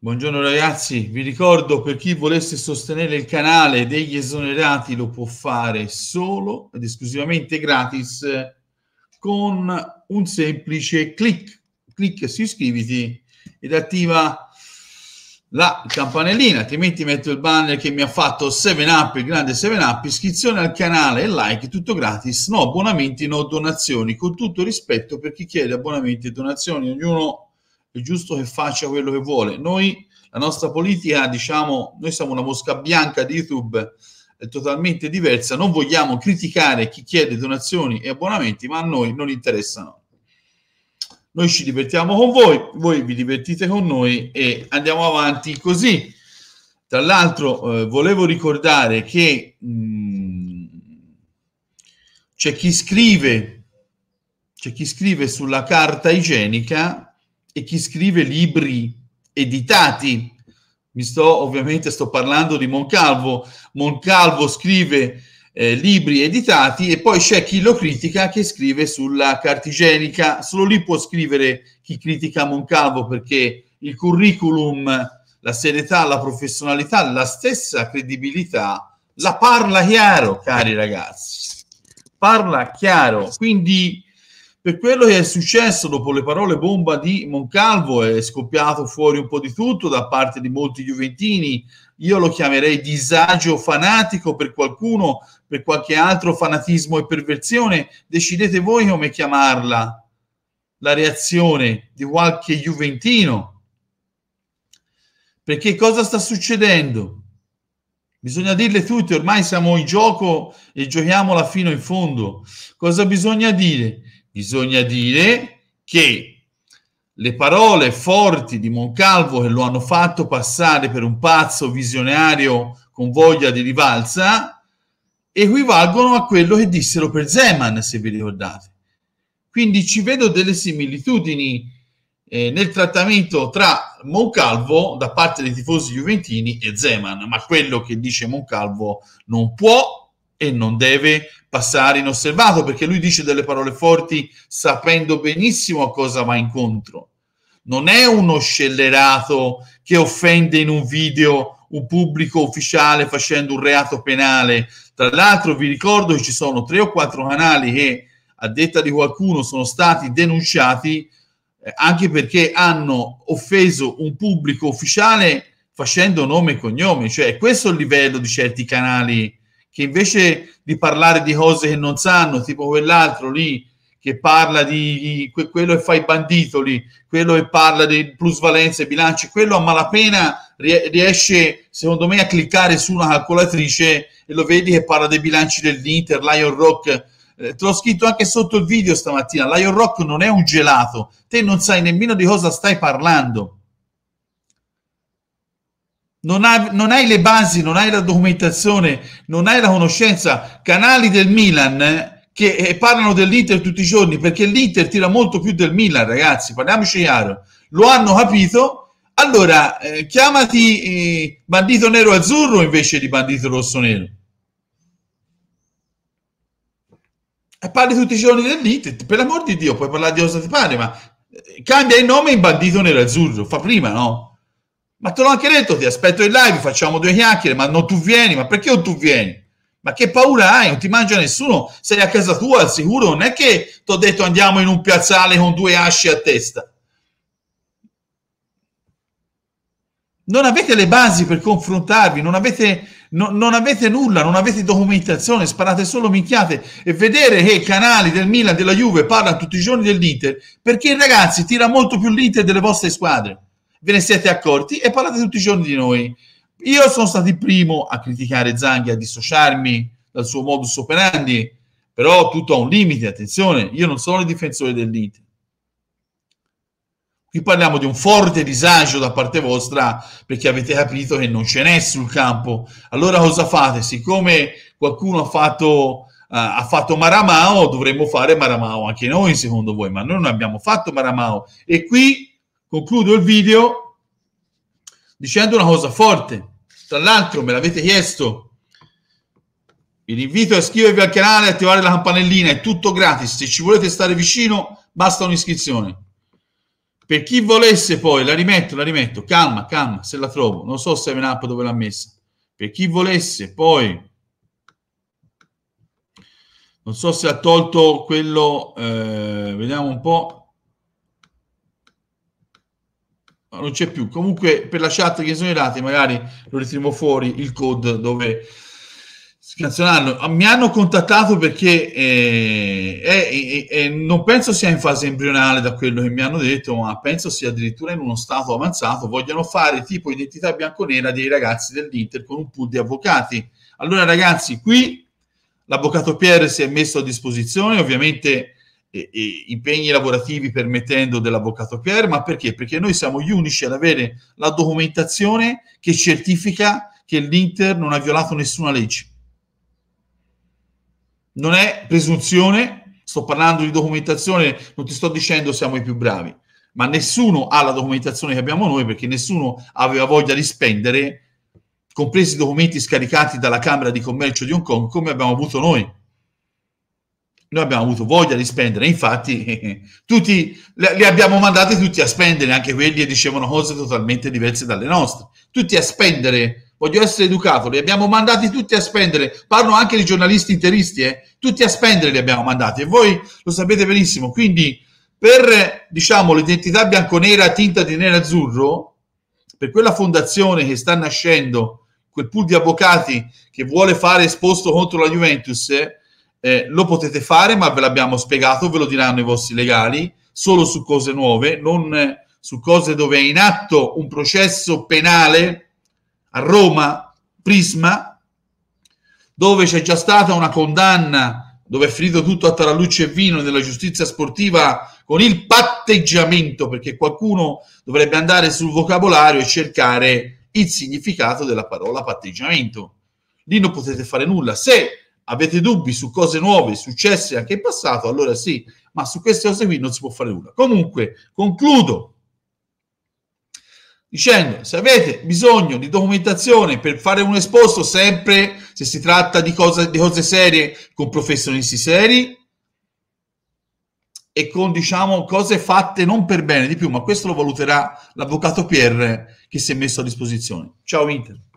Buongiorno ragazzi, vi ricordo per chi volesse sostenere il canale degli esonerati lo può fare solo ed esclusivamente gratis con un semplice clic. Clic su iscriviti ed attiva la campanellina, altrimenti metto il banner che mi ha fatto 7up, il grande 7up, iscrizione al canale e like, tutto gratis, no abbonamenti, no donazioni, con tutto rispetto per chi chiede abbonamenti e donazioni, ognuno è giusto che faccia quello che vuole. Noi, la nostra politica, diciamo, noi siamo una mosca bianca di YouTube totalmente diversa, non vogliamo criticare chi chiede donazioni e abbonamenti, ma a noi non interessano. Noi ci divertiamo con voi, voi vi divertite con noi e andiamo avanti così. Tra l'altro eh, volevo ricordare che mh, c'è chi scrive c'è chi scrive sulla carta igienica e chi scrive libri editati. Mi sto ovviamente sto parlando di Moncalvo. Moncalvo scrive eh, libri editati e poi c'è chi lo critica che scrive sulla cartigenica. Solo lì può scrivere chi critica Moncalvo perché il curriculum, la serietà, la professionalità, la stessa credibilità la parla chiaro, cari ragazzi. Parla chiaro. Quindi per quello che è successo dopo le parole bomba di Moncalvo, è scoppiato fuori un po' di tutto da parte di molti giuventini. Io lo chiamerei disagio fanatico per qualcuno, per qualche altro fanatismo e perversione. Decidete voi come chiamarla la reazione di qualche juventino. Perché cosa sta succedendo? Bisogna dirle tutte, ormai siamo in gioco e giochiamola fino in fondo. Cosa bisogna dire? bisogna dire che le parole forti di Moncalvo che lo hanno fatto passare per un pazzo visionario con voglia di rivalsa equivalgono a quello che dissero per Zeman, se vi ricordate. Quindi ci vedo delle similitudini eh, nel trattamento tra Moncalvo da parte dei tifosi juventini e Zeman, ma quello che dice Moncalvo non può e non deve passare inosservato perché lui dice delle parole forti sapendo benissimo a cosa va incontro. Non è uno scellerato che offende in un video un pubblico ufficiale facendo un reato penale. Tra l'altro vi ricordo che ci sono tre o quattro canali che a detta di qualcuno sono stati denunciati eh, anche perché hanno offeso un pubblico ufficiale facendo nome e cognome, cioè questo è il livello di certi canali che invece di parlare di cose che non sanno, tipo quell'altro lì che parla di quello che fa i banditoli, quello che parla di plusvalenze e bilanci, quello a malapena riesce, secondo me, a cliccare su una calcolatrice e lo vedi che parla dei bilanci dell'Inter, Lion Rock. Eh, te l'ho scritto anche sotto il video stamattina, Lion Rock non è un gelato, te non sai nemmeno di cosa stai parlando non, ha, non, hai le basi, non hai la documentazione, non hai la conoscenza. Canali del Milan eh, che eh, parlano dell'Inter tutti i giorni perché l'Inter tira molto più del Milan, ragazzi, parliamoci chiaro. Lo hanno capito. Allora, eh, chiamati eh, bandito nero azzurro invece di bandito rosso nero. E parli tutti i giorni dell'Inter, per l'amor di Dio, puoi parlare di cosa ti pare, ma eh, cambia il nome in bandito nero azzurro, fa prima, no? Ma te l'ho anche detto, ti aspetto in live, facciamo due chiacchiere, ma non tu vieni, ma perché non tu vieni? Ma che paura hai? Non ti mangia nessuno, sei a casa tua al sicuro, non è che ti ho detto andiamo in un piazzale con due asci a testa. Non avete le basi per confrontarvi, non avete, no, non avete nulla, non avete documentazione, sparate solo minchiate e vedere che i canali del Milan, della Juve parlano tutti i giorni dell'Inter, perché ragazzi tira molto più l'Inter delle vostre squadre ve ne siete accorti e parlate tutti i giorni di noi. Io sono stato il primo a criticare Zanghi, a dissociarmi dal suo modus operandi, però tutto ha un limite, attenzione, io non sono il difensore dell'Inter. Qui parliamo di un forte disagio da parte vostra perché avete capito che non ce n'è sul campo. Allora cosa fate? Siccome qualcuno ha fatto Uh, ha fatto Maramao, dovremmo fare Maramao anche noi, secondo voi, ma noi non abbiamo fatto Maramao. E qui concludo il video dicendo una cosa forte. Tra l'altro, me l'avete chiesto. Vi invito a iscrivervi al canale, e attivare la campanellina, è tutto gratis. Se ci volete stare vicino, basta un'iscrizione. Per chi volesse poi, la rimetto, la rimetto, calma, calma, se la trovo, non so se è up dove l'ha messa. Per chi volesse poi, non so se ha tolto quello, eh, vediamo un po'. non c'è più. Comunque, per la chat che sono i dati, magari lo ritireremo fuori il code dove scansionarlo. Mi hanno contattato perché eh, eh, eh, non penso sia in fase embrionale da quello che mi hanno detto, ma penso sia addirittura in uno stato avanzato. Vogliono fare tipo identità bianconera dei ragazzi dell'Inter con un pool di avvocati. Allora, ragazzi, qui l'avvocato Pierre si è messo a disposizione, ovviamente eh, impegni lavorativi permettendo dell'avvocato Pierre, ma perché? Perché noi siamo gli unici ad avere la documentazione che certifica che l'Inter non ha violato nessuna legge. Non è presunzione, sto parlando di documentazione, non ti sto dicendo siamo i più bravi, ma nessuno ha la documentazione che abbiamo noi perché nessuno aveva voglia di spendere, compresi i documenti scaricati dalla Camera di Commercio di Hong Kong, come abbiamo avuto noi noi abbiamo avuto voglia di spendere, infatti tutti, li abbiamo mandati tutti a spendere, anche quelli che dicevano cose totalmente diverse dalle nostre, tutti a spendere, voglio essere educato, li abbiamo mandati tutti a spendere, parlo anche di giornalisti interisti, eh? tutti a spendere li abbiamo mandati e voi lo sapete benissimo, quindi per diciamo, l'identità bianconera tinta di nero azzurro, per quella fondazione che sta nascendo, quel pool di avvocati che vuole fare esposto contro la Juventus, eh, eh, lo potete fare, ma ve l'abbiamo spiegato, ve lo diranno i vostri legali, solo su cose nuove, non eh, su cose dove è in atto un processo penale a Roma, Prisma, dove c'è già stata una condanna, dove è finito tutto a tarallucce e vino nella giustizia sportiva con il patteggiamento, perché qualcuno dovrebbe andare sul vocabolario e cercare il significato della parola patteggiamento. Lì non potete fare nulla. Se avete dubbi su cose nuove, successe anche in passato, allora sì, ma su queste cose qui non si può fare nulla. Comunque, concludo dicendo se avete bisogno di documentazione per fare un esposto sempre se si tratta di cose, di cose serie con professionisti seri e con diciamo cose fatte non per bene di più ma questo lo valuterà l'avvocato Pierre che si è messo a disposizione ciao Inter